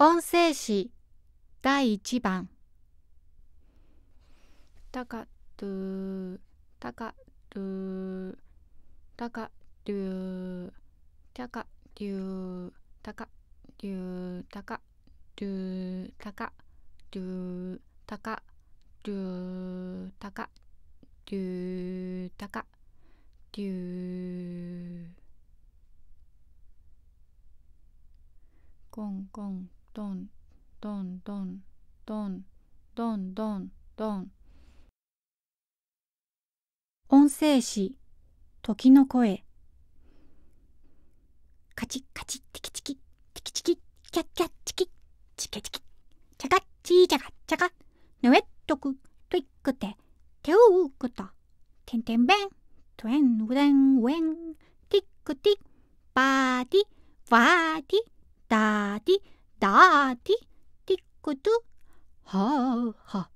音声誌第1番たかるたかるたかーたかるたかるたかるたかるたかーたかりゅうたかりゅうコンコンドンドンドンドンドンドンドン音声詞時の声カチッカチッテキチキテキチキキャッキャッチキチケチキチャカッチーチャカチャカヌエットクトイックテ手を打ったてんてんべんとえんうれんうえんティックティッバーディバーディダーディダーディティックトゥはあはあ